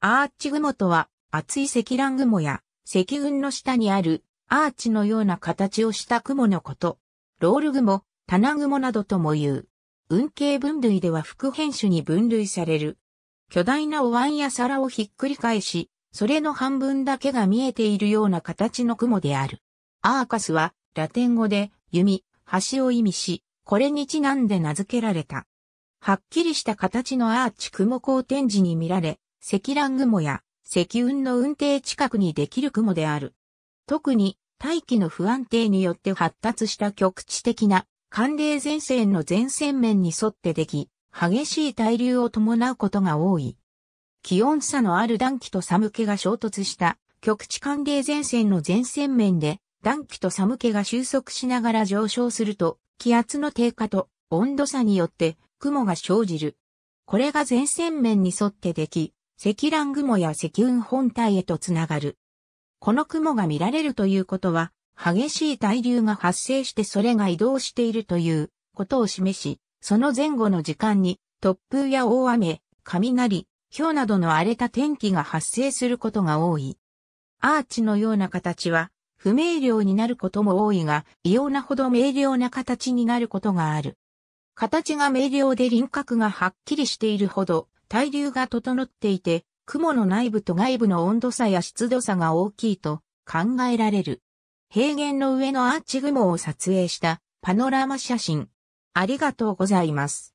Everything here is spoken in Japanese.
アーチ雲とは、厚い積乱雲や、積雲の下にある、アーチのような形をした雲のこと。ロール雲、棚雲などとも言う。運慶分類では副編種に分類される。巨大なお椀や皿をひっくり返し、それの半分だけが見えているような形の雲である。アーカスは、ラテン語で、弓、橋を意味し、これにちなんで名付けられた。はっきりした形のアーチ雲光天時に見られ、積乱雲や積雲の運転近くにできる雲である。特に大気の不安定によって発達した局地的な寒冷前線の前線面に沿ってでき、激しい対流を伴うことが多い。気温差のある暖気と寒気が衝突した局地寒冷前線の前線面で暖気と寒気が収束しながら上昇すると気圧の低下と温度差によって雲が生じる。これが前線面に沿ってでき、積乱雲や積雲本体へとつながる。この雲が見られるということは、激しい対流が発生してそれが移動しているということを示し、その前後の時間に突風や大雨、雷、氷などの荒れた天気が発生することが多い。アーチのような形は不明瞭になることも多いが、異様なほど明瞭な形になることがある。形が明瞭で輪郭がはっきりしているほど対流が整っていて、雲の内部と外部の温度差や湿度差が大きいと考えられる。平原の上のアーチ雲を撮影したパノラマ写真。ありがとうございます。